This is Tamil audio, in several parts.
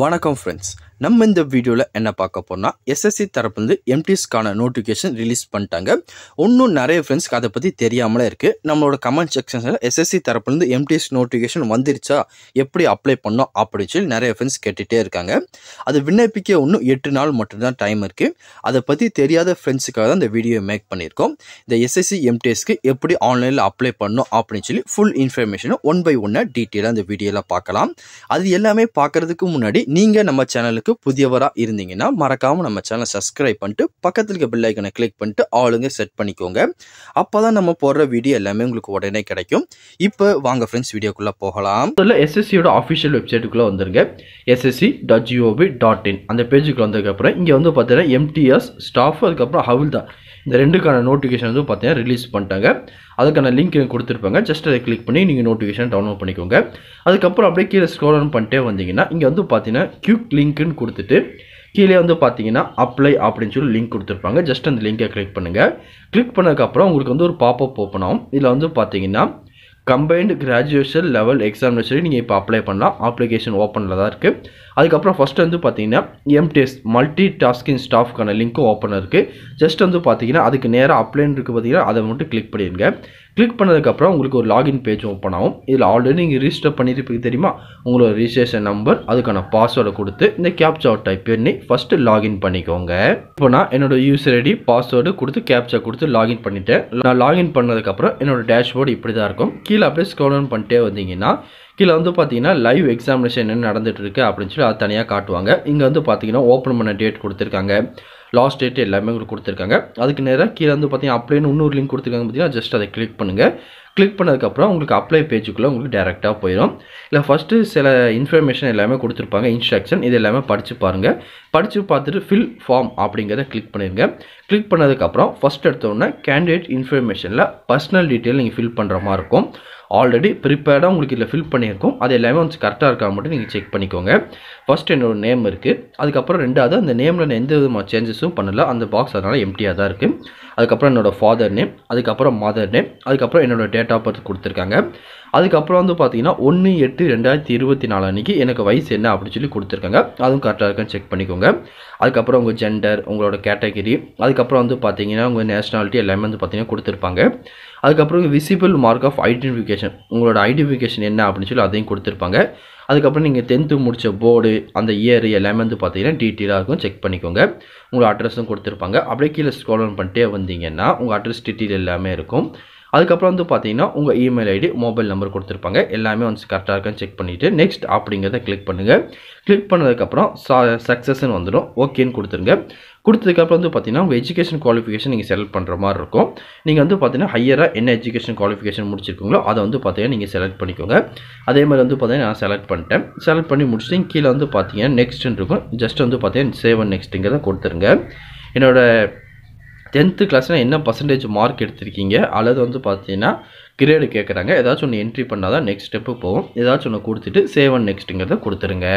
வணக்கம் ஃப்ரெண்ட்ஸ் நம்ம இந்த வீடியோவில் என்ன பார்க்க போனால் எஸ்எஸ்சி தரப்புலேருந்து எம்டிஸ்க்கான நோட்டிஃபிகேஷன் ரிலீஸ் பண்ணிட்டாங்க இன்னும் நிறைய ஃப்ரெண்ட்ஸ்க்கு அதை பற்றி தெரியாமலே இருக்குது நம்மளோட கமெண்ட் செக்ஷன்ஸில் எஸ்எஸ்சி தரப்புலேருந்து எம்டிஎஸ் நோட்டிஃபிகேஷன் வந்துருச்சா எப்படி அப்ளை பண்ணோம் அப்படின்னு சொல்லி நிறைய ஃப்ரெண்ட்ஸ் கேட்டுகிட்டே இருக்காங்க அது விண்ணப்பிக்க இன்னும் எட்டு நாள் மட்டும்தான் டைம் இருக்குது அதை பற்றி தெரியாத ஃப்ரெண்ட்ஸுக்காக தான் இந்த வீடியோ மேக் பண்ணியிருக்கோம் இந்த எஸ்எஸ்சி எம்டிஎஸ்க்கு எப்படி ஆன்லைனில் அப்ளை பண்ணோம் அப்படின்னு சொல்லி ஃபுல் இன்ஃபர்மேஷனும் ஒன் பை ஒன்னாக டீட்டெயிலாக இந்த வீடியோவில் பார்க்கலாம் அது எல்லாமே பார்க்குறதுக்கு முன்னாடி நீங்கள் நம்ம சேனலுக்கு புதியவராக இருந்தீங்கன்னா மறக்காமல் நம்ம சேனலை சப்ஸ்கிரைப் பண்ணிட்டு பக்கத்தில் இருக்க பில்லைக்கனை கிளிக் பண்ணிட்டு ஆளுங்க செட் பண்ணிக்கோங்க அப்போ தான் நம்ம போடுற வீடியோ எல்லாமே உங்களுக்கு உடனே கிடைக்கும் இப்போ வாங்க ஃப்ரெண்ட்ஸ் வீடியோக்குள்ளே போகலாம் முதல்ல எஸ்எஸ்சியோட அஃபிஷியல் வெப்சைட்டுக்குள்ளே வந்துருங்க SSC dot GOV dot in அந்த பேஜுக்குள்ளே வந்ததுக்கப்புறம் இங்கே வந்து பார்த்தீங்கன்னா எம்டிஎஸ் ஸ்டாஃப் அதுக்கப்புறம் ஹவுல்தார் இந்த ரெண்டுக்கான நோட்டிஃபிகேஷன் வந்து பார்த்தீங்கன்னா ரிலீஸ் பண்ணிட்டாங்க அதுக்கான லிங்க் கொடுத்துருப்பாங்க ஜஸ்ட் அதை கிளிக் பண்ணி நீங்கள் நோட்டிஃபிகேஷன் டவுன்லோட் பண்ணிக்கோங்க அதுக்கப்புறம் அப்படியே கீழே ஸ்க்ரோல் ஆன் பண்ணிட்டே வந்தீங்கன்னா இங்கே வந்து பார்த்தீங்கன்னா கியூக் லிங்க்குன்னு கொடுத்துட்டு கீழே வந்து பார்த்தீங்கன்னா அப்ளை அப்படின்னு சொல்லி லிங்க் கொடுத்துருப்பாங்க ஜஸ்ட் அந்த லிங்கை கிளிக் பண்ணுங்கள் கிளிக் பண்ணதுக்கப்புறம் உங்களுக்கு வந்து ஒரு பாப்பப் ஓப்பன் ஆகும் இதில் வந்து பார்த்தீங்கன்னா கம்பைன்டு கிராஜுவேஷன் லெவல் எக்ஸாமினேஷன் நீங்கள் இப்போ அப்ளை பண்ணலாம் அப்ளிகேஷன் ஓப்பனில் தான் இருக்குது அதுக்கப்புறம் ஃபஸ்ட்டு வந்து பார்த்தீங்கன்னா எம்டிஎஸ் மல்டி டாஸ்கிங் ஸ்டாஃப்க்கான லிங்க்கும் ஓப்பன் இருக்குது ஜஸ்ட் வந்து பார்த்தீங்கன்னா அதுக்கு நேராக அப்ளைன் இருக்குது பார்த்தீங்கன்னா அதை மட்டும் கிளிக் பண்ணிடுங்க கிளிக் பண்ணதுக்கப்புறம் உங்களுக்கு ஒரு லாகின் பேஜ் ஓப்பன் ஆகும் இதில் ஆல்ரெடி நீங்கள் ரிஜிஸ்டர் பண்ணியிருப்பீங்க தெரியுமா உங்களோட ரிஜிஸ்ட்ரேஷன் நம்பர் அதுக்கான பாஸ்வேர்டை கொடுத்து இந்த கேப்சா டைப் பண்ணி ஃபஸ்ட்டு லாகின் பண்ணிக்கோங்க இப்போ நான் என்னோடய யூசர் ஐடி பாஸ்வேர்டு கொடுத்து கேப்சா கொடுத்து லாகின் பண்ணிவிட்டேன் நான் லாகின் பண்ணதுக்கப்புறம் என்னோட டேஷ்போர்டு இப்படி தான் இருக்கும் கீழே அப்படியே ஸ்க்ரோல் பண்ணிட்டே வந்தீங்கன்னா கீழே வந்து பார்த்தீங்கன்னா லைவ் எக்ஸாமினேஷன் என்ன நடந்துகிட்ருக்கு அப்படின்னு சொல்லி அது தனியாக காட்டுவாங்க இங்கே வந்து பார்த்தீங்கன்னா ஓப்பன் பண்ண டேட் கொடுத்துருக்காங்க லாஸ்ட் டேட் எல்லாமே உங்களுக்கு கொடுத்துருக்காங்க அதுக்கு நேராக கீழே வந்து பார்த்தீங்கன்னா அப்ளைன்னு இன்னொரு லிங்க் கொடுத்துருக்காங்க பார்த்தீங்கன்னா ஜஸ்ட் அதை கிளிக் பண்ணுங்கள் கிளிக் பண்ணதுக்கப்புறம் உங்களுக்கு அப்ளை பேஜுக்குள்ளே உங்களுக்கு டேரெக்டாக போயிடும் இல்லை ஃபஸ்ட்டு சில இன்ஃபர்மேஷன் எல்லாமே கொடுத்துருப்பாங்க இன்ஸ்ட்ரக்ஷன் இது எல்லாமே படித்து பாருங்கள் படித்து பார்த்துட்டு ஃபில் ஃபார்ம் அப்படிங்கிறத கிளிக் பண்ணிடுங்க கிளிக் பண்ணதுக்கப்புறம் ஃபஸ்ட் எடுத்தோடனே கேண்டிடேட் இன்ஃபர்மேஷனில் பர்சனல் டீட்டெயில் நீங்கள் ஃபில் பண்ணுற மாதிரி இருக்கும் ஆல்ரெடி ப்ரிப்பேர்டாக உங்களுக்கு இதில் ஃபில் பண்ணியிருக்கோம் அது எல்லாமே வந்து கரெக்டாக இருக்கா மட்டும் நீங்கள் செக் பண்ணிக்கோங்க ஃபஸ்ட் என்னோடய நேம் இருக்குது அதுக்கப்புறம் ரெண்டாவது அந்த நேமில் நான் எந்த விதமான சேஞ்சஸும் பண்ணல அந்த பாக்ஸ் அதனால் எம்டியாக தான் இருக்குது அதுக்கப்புறம் என்னோடய ஃபாதர் நேம் அதுக்கப்புறம் மதர் நேம் அதுக்கப்புறம் என்னோடய டேட் ஆஃப் பர்த் கொடுத்துருக்காங்க அதுக்கப்புறம் வந்து பார்த்தீங்கன்னா ஒன்று எட்டு ரெண்டாயிரத்தி இருபத்தி நாலு அன்றைக்கி எனக்கு வயசு என்ன அப்படின்னு சொல்லி கொடுத்துருக்காங்க அதுவும் கரெக்டாக இருக்குன்னு செக் பண்ணிக்கோங்க அதுக்கப்புறம் உங்கள் ஜெண்டர் உங்களோட கேட்டகிரி அதுக்கப்புறம் வந்து பார்த்தீங்கன்னா உங்கள் நேஷனாலிட்டி எல்லாமே வந்து பார்த்தீங்கன்னா கொடுத்துருப்பாங்க அதுக்கப்புறம் விசிபிள் மார்க் ஆஃப் ஐடென்டிஃபிகேஷன் உங்களோட ஐடென்டிஃபிகேஷன் என்ன அப்படின்னு சொல்லி அதையும் கொடுத்துருப்பாங்க அதுக்கப்புறம் நீங்கள் டென்த்து முடித்த போர்டு அந்த இயர் எல்லாமே வந்து பார்த்தீங்கன்னா டீட்டெயிலாக இருக்கும் செக் பண்ணிக்கோங்க உங்களோட அட்ரஸும் கொடுத்துருப்பாங்க அப்படியே கீழே ஸ்கோலன் பண்ணிட்டே வந்தீங்கன்னா உங்கள் அட்ரஸ் டீட்டெயில் எல்லாமே இருக்கும் அதுக்கப்புறம் வந்து பார்த்தீங்கன்னா உங்கள் இமெயில் ஐடி மொபைல் நம்பர் கொடுத்துருப்பாங்க எல்லாமே வந்து கரெக்டாக இருக்கான்னு செக் பண்ணிவிட்டு நெக்ஸ்ட் அப்படிங்கிறத கிளிக் பண்ணுங்கள் கிளிக் பண்ணதுக்கப்புறம் சக்ஸஸ்ன்னு வந்துடும் ஓகேன்னு கொடுத்துருங்க கொடுத்ததுக்கப்புறம் வந்து பார்த்தீங்கன்னா உங்கள் எஜுகேஷன் குவாலிஃபிகேஷன் நீங்கள் செலக்ட் பண்ணுற மாதிரி இருக்கும் நீங்கள் வந்து பார்த்தீங்கன்னா ஹையராக என்ன எஜுகேஷன் குவாலிஃபிகேஷன் முடிச்சிருக்கீங்களோ அதை வந்து பார்த்தீங்கன்னா நீங்கள் செலக்ட் பண்ணிக்கோங்க அதே மாதிரி வந்து பார்த்தீங்கன்னா நான் செலக்ட் பண்ணிட்டேன் செலக்ட் பண்ணி முடிச்சுட்டு கீழே வந்து பார்த்தீங்கன்னா நெக்ஸ்ட்டுன்னு இருக்கும் ஜஸ்ட் வந்து பார்த்தீங்கன்னா சேவன் நெக்ஸ்ட்டுங்கிறத கொடுத்துருங்க என்னோடய டென்த்து கிளாஸில் என்ன பர்சன்டேஜ் மார்க் எடுத்திருக்கீங்க அல்லது வந்து பார்த்தீங்கன்னா கிரேடு கேட்குறாங்க ஏதாச்சும் ஒன்று என்ட்ரி பண்ணால் தான் நெக்ஸ்ட் ஸ்டெப்பு போகும் ஏதாச்சும் ஒன்று கொடுத்துட்டு சேவன் நெக்ஸ்ட்டுங்கிறத கொடுத்துருங்க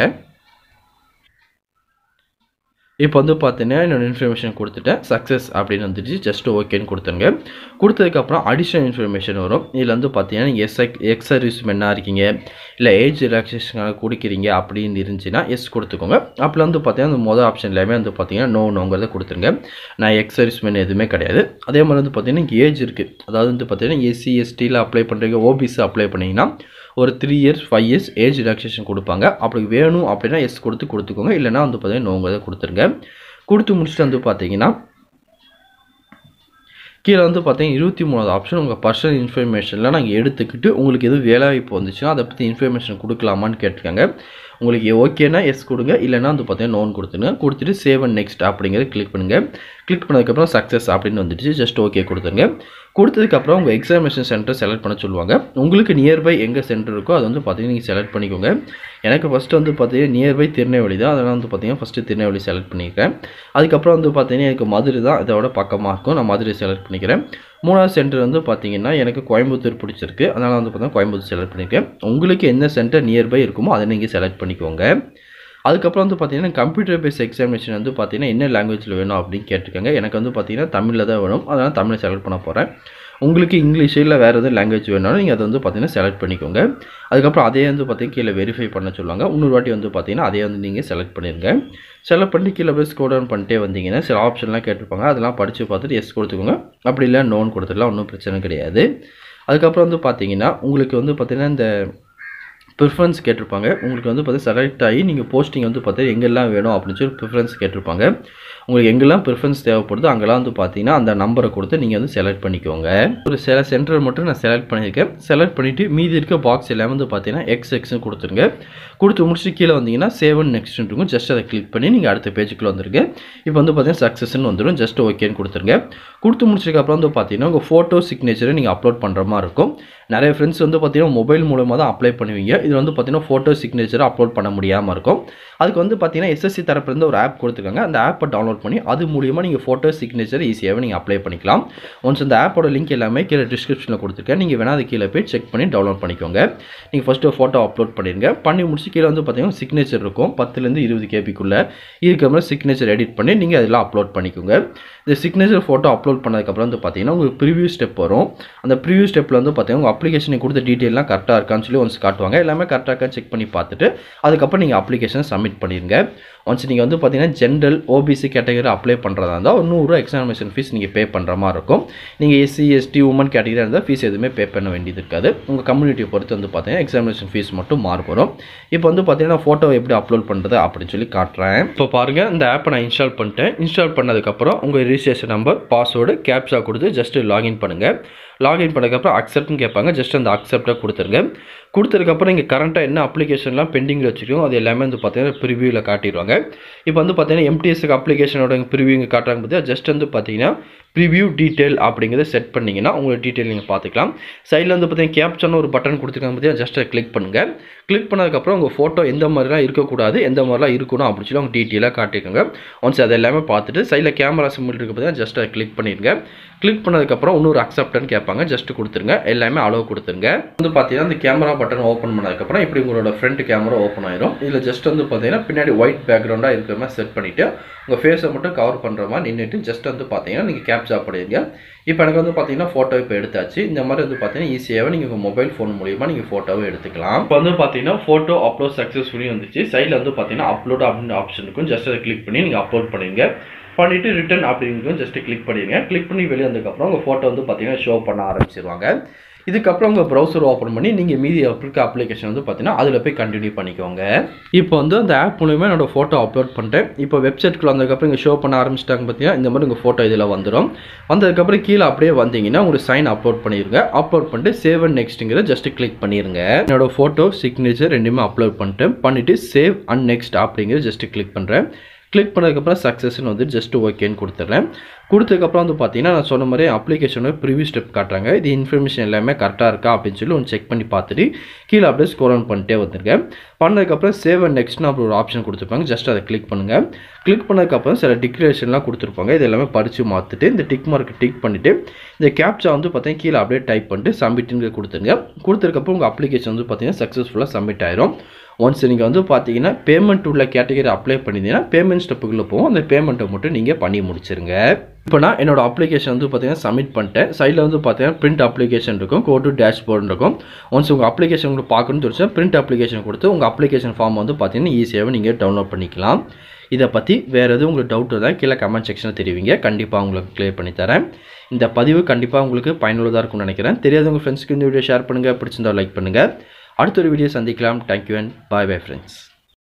இப்போ வந்து பார்த்தீங்கன்னா என்னோடய இன்ஃபர்மேஷன் கொடுத்துட்டேன் சக்ஸஸ் அப்படின்னு வந்துடுச்சு ஜஸ்ட் ஓகேன்னு கொடுத்துருங்க கொடுத்ததுக்கப்புறம் அடிஷ்னல் இன்ஃபர்மேஷன் வரும் இதில் வந்து பார்த்தீங்கன்னா எஸ் எக்ஸ் சர்வீஸ் மென்னாக இருக்கீங்க இல்லை ஏஜ் ரிலாக்ஸேஷனாக கொடுக்குறீங்க அப்படின்னு இருந்துச்சுன்னா எஸ் கொடுத்துக்கோங்க அப்போலாம் வந்து பார்த்தீங்கன்னா அந்த மொதல் ஆப்ஷன் எல்லாமே வந்து பார்த்தீங்கன்னா நோ நோங்கிறத கொடுத்துருங்க நான் எக்ஸ் சர்வீஸ் மென் எதுவுமே கிடையாது அதே மாதிரி வந்து பார்த்தீங்கன்னா ஏஜ் இருக்குது அதாவது வந்து பார்த்தீங்கன்னா எஸ்சி எஸ்டியில் அப்ளை பண்ணுறீங்க ஓபிசி அப்ளை பண்ணிங்கன்னா ஒரு three years five years age relaxation கொடுப்பாங்க அப்படி வேணும் அப்படின்னா எஸ் கொடுத்து கொடுத்துக்கோங்க இல்லைனா வந்து பார்த்தீங்கன்னா நோங்க கொடுத்துருங்க கொடுத்து முடிச்சுட்டு வந்து பார்த்தீங்கன்னா கீழே வந்து பார்த்தீங்கன்னா இருபத்தி மூணாவது ஆப்ஷன் உங்கள் பர்சனல் இன்ஃபர்மேஷன்லாம் நாங்கள் எடுத்துக்கிட்டு உங்களுக்கு எதுவும் வேலைவாய்ப்பு வந்துச்சுன்னா அதை பற்றி இன்ஃபர்மேஷன் கொடுக்கலாமான்னு கேட்டிருக்காங்க உங்களுக்கு ஓகேனா எஸ் கொடுங்க இல்லைனா வந்து பார்த்தீங்கன்னா நோன் கொடுத்துருங்க கொடுத்துட்டு சேவன் நெக்ஸ்ட் அப்படிங்கிறத கிளிக் பண்ணுங்கள் கிளிக் பண்ணதுக்கப்புறம் சக்ஸஸ் அப்படின்னு வந்துடுச்சு ஜஸ்ட் ஓகே கொடுத்துருங்க கொடுத்ததுக்கப்புறம் உங்கள் எக்ஸாமினேஷன் சென்டர் செலக்ட் பண்ண சொல்லுவாங்க உங்களுக்கு நியர்பை எங்கே சென்டர் இருக்கோ அதை வந்து பார்த்தீங்கன்னா நீங்கள் செலக்ட் பண்ணிக்கோங்க எனக்கு ஃபஸ்ட்டு வந்து பார்த்தீங்கன்னா நியர்பை திருநெல்வேலி தான் அதனால் வந்து பார்த்தீங்கன்னா ஃபஸ்ட்டு திருநெல்வேலி செலக்ட் பண்ணிக்கிறேன் அதுக்கப்புறம் வந்து பார்த்தீங்கன்னா எனக்கு மதுரை தான் இதோட பக்கமாக இருக்கும் நான் மதுரை செலக்ட் பண்ணிக்கிறேன் மூணாவது சென்டர் வந்து பார்த்தீங்கன்னா எனக்கு கோயம்புத்தூர் பிடிச்சிருக்கு அதனால் வந்து பார்த்தீங்கன்னா கோயம்புத்தூர் செலக்ட் பண்ணியிருக்கேன் உங்களுக்கு என்ன சென்டர் நியர்பை இருக்குமோ அதை நீங்கள் செலக்ட் பண்ணிக்கோங்க அதுக்கப்புறம் வந்து பார்த்திங்கன்னா கம்ப்யூட்டர் பேஸ் எக்ஸாமினேஷன் வந்து பார்த்தீங்கன்னா என்ன லாங்குவேஜில் வேணும் அப்படின்னு கேட்டிருக்காங்க எனக்கு வந்து பார்த்தீங்கன்னா தமிழில் தான் வேணும் அதனால் தமிழை செலக்ட் பண்ண போகிறேன் உங்களுக்கு இங்கிலீஷ் இல்லை வேறு எதுவும் லாங்குவேஜ் வேணாலும் நீங்கள் அதை வந்து பார்த்திங்கன்னா செலக்ட் பண்ணிக்கோங்க அதுக்கப்புறம் அதே வந்து பார்த்தீங்கன்னா கீழே வெரிஃபை பண்ண சொல்லுவாங்க இன்னொரு வாட்டி வந்து பார்த்திங்கன்னா அதே வந்து நீங்கள் செலக்ட் பண்ணிடுங்க செலக்ட் பண்ணி கீழே போய் ஸ்கோர் டவுன் பண்ணிட்டே வந்தீங்கன்னா சில ஆப்ஷன்லாம் கேட்டிருப்பாங்க அதெல்லாம் படித்து பார்த்துட்டு எஸ் கொடுத்துக்கோங்க அப்படி இல்லை நோன் கொடுத்துடலாம் ஒன்றும் பிரச்சனை கிடையாது அதுக்கப்புறம் வந்து பார்த்தீங்கன்னா உங்களுக்கு வந்து பார்த்திங்கன்னா இந்த ப்ரிஃபரன்ஸ் கேட்டிருப்பாங்க உங்களுக்கு வந்து பார்த்து செலக்ட் ஆகி நீங்கள் போஸ்டிங் வந்து பார்த்து எங்கெல்லாம் வேணும் அப்படின்னு சொல்லி ப்ரிஃபரன்ஸ் கேட்டிருப்பாங்க உங்களுக்கு எங்கெல்லாம் ப்ரிஃபரன்ஸ் தேவைப்படுதோ அங்கெல்லாம் வந்து பார்த்தீங்கன்னா அந்த நம்பரை கொடுத்து நீங்கள் வந்து செலக்ட் பண்ணிக்கோங்க ஒரு சில சென்டர் மட்டும் நான் செலக்ட் பண்ணியிருக்கேன் செலக்ட் பண்ணிவிட்டு மீதி இருக்க பாக்ஸ் எல்லாமே வந்து பார்த்தீங்கன்னா எக்ஸ் எக்ஸ்னு கொடுத்துருங்க கொடுத்து முடிச்சுட்டு கீழே வந்தீங்கன்னா சேவன் நெக்ஸ்ட்டு இருக்கும் ஜஸ்ட் அதை கிளிக் பண்ணி நீங்கள் அடுத்த பேஜுக்குள்ளே வந்துருங்க இப்போ வந்து பார்த்தீங்கன்னா சக்ஸஸ்ன்னு வந்துடும் ஜஸ்ட் ஓகேன்னு கொடுத்துருங்க கொடுத்து முடிச்சதுக்கப்புறம் வந்து பார்த்தீங்கன்னா உங்கள் ஃபோட்டோ சிக்னேச்சரை நீங்கள் அப்லோட் பண்ணுற மாதிரி இருக்கும் நிறைய ஃப்ரெண்ட்ஸ் வந்து பார்த்தீங்கன்னா மொபைல் மூலமாக தான் அப்ளை பண்ணுவீங்க இது வந்து பார்த்தீங்கன்னா ஃபோட்டோ சிக்னேச்சர் அப்லோட் பண்ண முடியாமல் இருக்கும் அதுக்கு வந்து பார்த்தீங்கன்னா எஸ்எஸ்சி தரப்புலேருந்து ஒரு ஆப் கொடுத்துருக்காங்க அந்த ஆப்பை டவுன்லோட் பண்ணி அது மூலியமாக நீங்கள் ஃபோட்டோ சிக்னேச்சர் ஈஸியாகவே நீங்கள் அப்ளை பண்ணிக்கலாம் ஒன்ஸ் அந்த ஆப்போட லிங்க் எல்லாமே கீழே டிஸ்கிரிப்ஷனில் கொடுத்துருக்கேன் நீங்கள் வேணால் அது கீழே போய் செக் பண்ணி டவுன்லோட் பண்ணிக்கோங்க நீங்கள் ஃபஸ்ட்டு ஃபோட்டோ அப்லோட் பண்ணிடுங்க பண்ணி முடிச்சு கீழே வந்து பார்த்திங்கன்னா சிக்னேச்சர் இருக்கும் பத்துலேருந்து இருபது கேபிக்குள்ளே இருக்கிற மாதிரி சிக்னேச்சர் எடிட் பண்ணி நீங்கள் அதில் அப்லோட் பண்ணிக்கோங்க இந்த சிக்னேச்சர் ஃபோட்டோ அப்லோட் பண்ணதுக்கப்புறம் வந்து பார்த்திங்கன்னா உங்களுக்கு ப்ரிவியூ ஸ்டெப் வரும் அந்த ப்ரிவியூ ஸ்டெப்பில் வந்து பார்த்திங்கன்னா உங்கள் அப்ளிகேஷனை கொடுத்த டீட்டெயிலாம் கரெக்டாக இருக்கான்னு சொல்லி ஒன்ஸ் காட்டுவாங்க எல்லாமே எல்லாமே கரெக்டாக செக் பண்ணி பார்த்துட்டு அதுக்கப்புறம் நீங்கள் அப்ளிகேஷன் சப்மிட் பண்ணிடுங்க ஒன்ஸ் நீங்கள் வந்து பார்த்தீங்கன்னா ஜென்ரல் ஓபிசி கேட்டகரி அப்ளை பண்ணுறதா இருந்தால் ஒரு நூறுரூவா எக்ஸாமினேஷன் ஃபீஸ் நீங்கள் பே பண்ணுற மாதிரி இருக்கும் நீங்கள் எஸ்சி எஸ்டி உமன் கேட்டகரியாக இருந்தால் ஃபீஸ் எதுவுமே பே பண்ண வேண்டியது இருக்காது உங்கள் கம்யூனிட்டியை பொறுத்து வந்து பார்த்தீங்கன்னா எக்ஸாமினேஷன் ஃபீஸ் மட்டும் மாறுபடும் இப்போ வந்து பார்த்தீங்கன்னா ஃபோட்டோ எப்படி அப்லோட் பண்ணுறது அப்படின்னு சொல்லி காட்டுறேன் இப்போ பாருங்கள் இந்த ஆப்பை நான் இன்ஸ்டால் பண்ணிட்டேன் இன்ஸ்டால் பண்ணதுக்கப்புறம் உங்கள் ரிஜிஸ்ட்ரேஷன் நம்பர் பாஸ்வேர்டு கேப்ஷா கொடுத்து ஜஸ்ட்டு லாகின் பண்ணுங்கள் லாகின் பண்ணதுக்கப்புறம் அக்செப்ட்னு கேட்பாங்க ஜஸ்ட் அந்த அக்செப்டாக கொடுத்துருங்க கொடுத்ததுக்கப்புறம் இங்கே கரண்ட்டாக என்ன அப்ளிகேஷன்லாம் பெண்டிங்கில் வச்சுருக்கோம் அது எல்லாமே வந்து பார்த்தீங்கன்னா ப்ரிவியூவில் காட்டிடுவாங்க இப்போ வந்து பார்த்தீங்கன்னா எம்டிஎஸ்க்கு அப்ளிகேஷனோட ப்ரிவியூ இங்கே காட்டுறாங்க பார்த்தீங்கன்னா ஜஸ்ட் வந்து பார்த்தீங்கன்னா ப்ரிவியூ டீட்டெயில் அப்படிங்கிறத செட் பண்ணிங்கன்னா உங்களோட டீட்டெயில் நீங்கள் பார்த்துக்கலாம் சைடில் வந்து பார்த்தீங்கன்னா கேப்ஷன் ஒரு பட்டன் கொடுத்துருக்காங்க பார்த்தீங்கன்னா ஜஸ்ட் கிளிக் பண்ணுங்கள் கிளிக் பண்ணதுக்கப்புறம் உங்கள் ஃபோட்டோ எந்த மாதிரிலாம் இருக்கக்கூடாது எந்த மாதிரிலாம் இருக்கணும் அப்படின்னு சொல்லி அவங்க டீட்டெயிலாக காட்டிக்கோங்க ஒன்ஸ் அது எல்லாமே பார்த்துட்டு சைடில் கேமரா சிம்பிள் இருக்குது பார்த்தீங்கன்னா ஜஸ்ட் கிளிக் பண்ணிடுங்க கிளிக் பண்ணதுக்கப்புறம் இன்னொரு அக்செப்டன்னு கேட்பாங்க ஜஸ்ட் கொடுத்துருங்க எல்லாமே அளவு கொடுத்துருங்க வந்து பார்த்தீங்கன்னா இந்த கேமரா பட்டன் ஓப்பன் பண்ணதுக்கப்புறம் இப்படி உங்களோட ஃப்ரண்ட் கேமரா ஓப்பன் ஆயிரும் இதில் ஜஸ்ட் வந்து பார்த்தீங்கன்னா பின்னாடி ஒயிட் பேக்ரவுண்டாக இருக்கிற மாதிரி செட் பண்ணிவிட்டு உங்கள் ஃபேஸை மட்டும் கவர் பண்ணுற மாதிரி நின்றுட்டு ஜஸ்ட் வந்து பார்த்தீங்கன்னா நீங்கள் கேப்சா பண்ணிடுங்க இப்போ எனக்கு வந்து பார்த்தீங்கன்னா ஃபோட்டோ இப்போ எடுத்தாச்சு இந்த மாதிரி வந்து பார்த்தீங்கன்னா ஈஸியாகவே நீங்கள் உங்கள் மொபைல் ஃபோன் மூலியமாக நீங்கள் ஃபோட்டோவை எடுத்துக்கலாம் இப்போ வந்து பார்த்தீங்கன்னா ஃபோட்டோ அப்லோட் சக்ஸஸ்ஃபுல்லி வந்துச்சு சைடில் வந்து பார்த்தீங்கன்னா அப்லோட் அப்படின்னு ஆப்ஷனுக்கும் ஜஸ்ட் அதை கிளிக் பண்ணி நீங்கள் அப்லோட் பண்ணிடுங்க பண்ணிவிட்டு ரிட்டன் அப்படிங்கிறதும் ஜஸ்ட்டு கிளிக் பண்ணிடுங்க கிளிக் பண்ணி வெளியே வந்ததுக்கப்புறம் உங்கள் ஃபோட்டோ வந்து பார்த்தீங்கன்னா ஷோ பண்ண ஆரம்பிச்சிருவாங்க இதுக்கப்புறம் உங்கள் ப்ரௌசர் ஓப்பன் பண்ணி நீங்கள் மீதி இருக்க அப்ளிகேஷன் வந்து பார்த்தீங்கன்னா அதில் போய் கண்டினியூ பண்ணிக்கோங்க இப்போ வந்து அந்த ஆப் மூலியமாக என்னோடய ஃபோட்டோ அப்லோட் பண்ணிட்டேன் இப்போ வெப்சைட்டுக்குள்ள வந்ததுக்கப்புறம் இங்கே ஷோ பண்ண ஆரம்பிச்சிட்டாங்க பார்த்தீங்கன்னா இந்த மாதிரி உங்கள் ஃபோட்டோ இதில் வந்துடும் வந்ததுக்கப்புறம் கீழே அப்படியே வந்தீங்கன்னா உங்களுக்கு சைன் அப்லோட் பண்ணிடுங்க அப்லோட் பண்ணிட்டு சேவ் அண்ட் நெக்ஸ்ட்டுங்கிற ஜஸ்ட் கிளிக் பண்ணிடுங்க என்னோடய ஃபோட்டோ சிக்னேச்சர் ரெண்டுமே அப்லோட் பண்ணிட்டேன் பண்ணிவிட்டு சேவ் அண்ட் நெக்ஸ்ட் அப்படிங்கிற ஜஸ்ட்டு கிளிக் பண்ணுறேன் கிளிக் பண்ணதுக்கப்புறம் சக்ஸஸ்ன்னு வந்து ஜஸ்ட் ஓகேன்னு கொடுத்துட்றேன் கொடுத்ததுக்கப்புறம் வந்து பார்த்தீங்கன்னா நான் சொன்ன மாதிரி அப்ளிகேஷனோட ப்ரிவியூ ஸ்டெப் காட்டுறாங்க இது இன்ஃபர்மேஷன் எல்லாமே கரெக்டாக இருக்கா அப்படின்னு சொல்லி ஒன்று செக் பண்ணி பார்த்துட்டு கீழே அப்படியே ஸ்கோர் ஆன் பண்ணிட்டே வந்துருக்கேன் பண்ணதுக்கப்புறம் சேவ் அண்ட் நெக்ஸ்ட்னு அப்படி ஒரு ஆப்ஷன் கொடுத்துருப்பாங்க ஜஸ்ட் அதை கிளிக் பண்ணுங்கள் கிளிக் பண்ணதுக்கப்புறம் சில டிக்ளரேஷன்லாம் கொடுத்துருப்பாங்க இது எல்லாமே படித்து மாற்றிட்டு இந்த டிக் மார்க் டிக் பண்ணிவிட்டு இந்த கேப்சா வந்து பார்த்தீங்கன்னா கீழே அப்படியே டைப் பண்ணிட்டு சப்மிட்டுங்க கொடுத்துருங்க கொடுத்துருக்கப்போ உங்கள் அப்ளிகேஷன் வந்து பார்த்தீங்கன்னா சக்ஸஸ்ஃபுல்லாக சப்மிட் ஆயிரும் ஒன்ஸ் நீங்கள் வந்து பார்த்தீங்கன்னா பேமெண்ட் உள்ள கேட்டகரி அப்ளை பண்ணியிருந்தீங்கன்னா பேமெண்ட் ஸ்டெப்புக்குள்ளே போகும் அந்த பேமெண்ட்டை மட்டும் நீங்கள் பண்ணி முடிச்சிருங்க இப்போ நான் என்னோட அப்ளிகேஷன் வந்து பார்த்தீங்கன்னா சப்மிட் பண்ணிட்டேன் சைடில் வந்து பார்த்தீங்கன்னா பிரிண்ட் அப்ளிகேஷன் இருக்கும் கோ டு டேஷ்போர்ட் இருக்கும் ஒன்ஸ் உங்கள் அப்ளிகேஷன் உங்களுக்கு பார்க்கணும்னு தெரிஞ்சால் பிரிண்ட் அப்ளிகேஷன் கொடுத்து உங்கள் அப்ளிகேஷன் ஃபார்ம் வந்து பார்த்தீங்கன்னா ஈஸியாகவே நீங்கள் டவுன்லோட் பண்ணிக்கலாம் இதை பற்றி வேறு எதுவும் உங்களுக்கு டவுட் இருந்தால் கீழே கமெண்ட் செக்ஷனில் தெரிவிங்க கண்டிப்பாக உங்களுக்கு கிளியர் பண்ணி தரேன் இந்த பதிவு கண்டிப்பாக உங்களுக்கு பயனுள்ளதாக இருக்கும்னு நினைக்கிறேன் தெரியாதவங்க ஃப்ரெண்ட்ஸ்க்கு இந்த வீடியோ ஷேர் பண்ணுங்கள் பிடிச்சிருந்தால் லைக் பண்ணுங்கள் அடுத்த ஒரு வீடியோ சந்திக்கலாம் thank you and bye bye friends